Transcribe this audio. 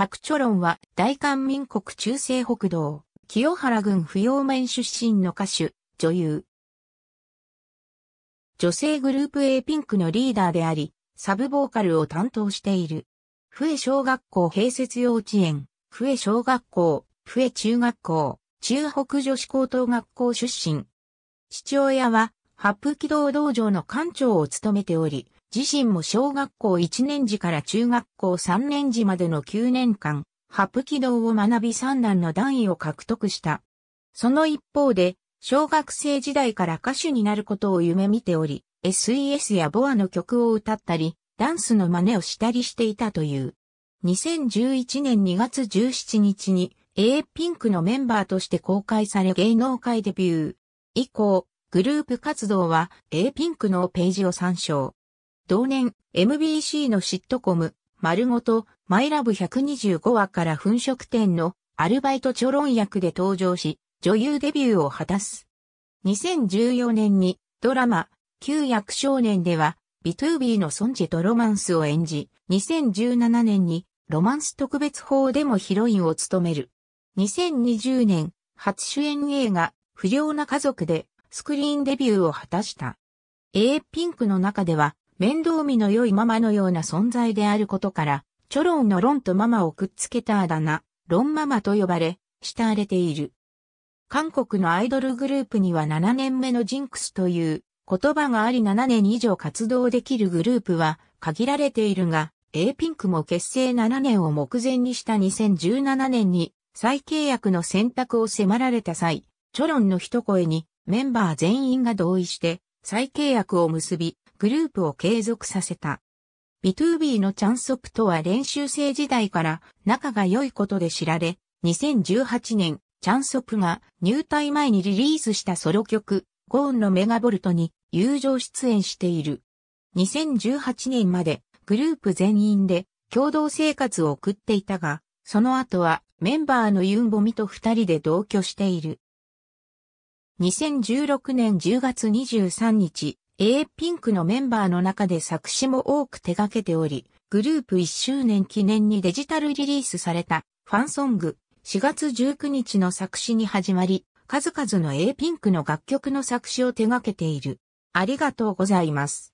パクチョロンは大韓民国中西北道、清原郡不要面出身の歌手、女優。女性グループ A ピンクのリーダーであり、サブボーカルを担当している。ふえ小学校併設幼稚園、ふえ小学校、ふえ中学校、中北女子高等学校出身。父親は、八風軌道道場の館長を務めており、自身も小学校1年時から中学校3年時までの9年間、ハプ軌道を学び三段の段位を獲得した。その一方で、小学生時代から歌手になることを夢見ており、SES やボアの曲を歌ったり、ダンスの真似をしたりしていたという。2011年2月17日に A ピンクのメンバーとして公開され芸能界デビュー。以降、グループ活動は A ピンクのページを参照。同年、MBC のシットコム、丸ごと、マイラブ125話から粉飾店のアルバイトチョロン役で登場し、女優デビューを果たす。2014年にドラマ、旧約少年では、ビトゥービーのソンジェとロマンスを演じ、2017年にロマンス特別法でもヒロインを務める。2020年、初主演映画、不良な家族でスクリーンデビューを果たした。A ピンクの中では、面倒見の良いママのような存在であることから、チョロンのロンとママをくっつけたあだ名、ロンママと呼ばれ、慕われている。韓国のアイドルグループには7年目のジンクスという言葉があり7年以上活動できるグループは限られているが、A ピンクも結成7年を目前にした2017年に再契約の選択を迫られた際、チョロンの一声にメンバー全員が同意して再契約を結び、グループを継続させた。B2B のチャンソプとは練習生時代から仲が良いことで知られ、2018年、チャンソプが入隊前にリリースしたソロ曲、ゴーンのメガボルトに友情出演している。2018年までグループ全員で共同生活を送っていたが、その後はメンバーのユンボミと二人で同居している。2016年10月23日、A ピンクのメンバーの中で作詞も多く手掛けており、グループ1周年記念にデジタルリリースされたファンソング4月19日の作詞に始まり、数々の A ピンクの楽曲の作詞を手掛けている。ありがとうございます。